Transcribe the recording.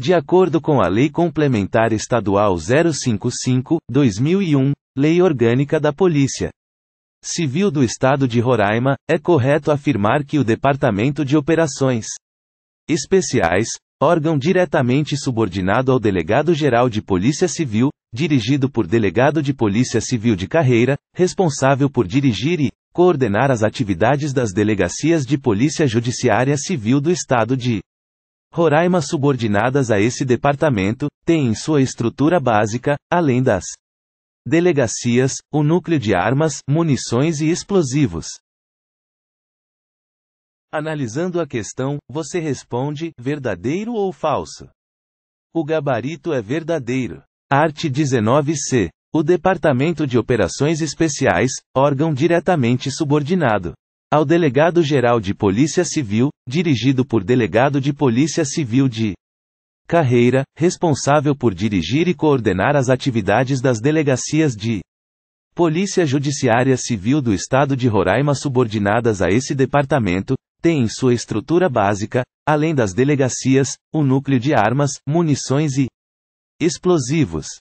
De acordo com a Lei Complementar Estadual 055-2001, Lei Orgânica da Polícia Civil do Estado de Roraima, é correto afirmar que o Departamento de Operações Especiais, órgão diretamente subordinado ao Delegado-Geral de Polícia Civil, dirigido por Delegado de Polícia Civil de carreira, responsável por dirigir e coordenar as atividades das delegacias de Polícia Judiciária Civil do Estado de Roraima subordinadas a esse departamento, têm em sua estrutura básica, além das delegacias, o núcleo de armas, munições e explosivos. Analisando a questão, você responde: verdadeiro ou falso? O gabarito é verdadeiro. Art 19C. O Departamento de Operações Especiais, órgão diretamente subordinado ao Delegado-Geral de Polícia Civil, dirigido por Delegado de Polícia Civil de Carreira, responsável por dirigir e coordenar as atividades das delegacias de Polícia Judiciária Civil do Estado de Roraima subordinadas a esse departamento, tem em sua estrutura básica, além das delegacias, o núcleo de armas, munições e explosivos.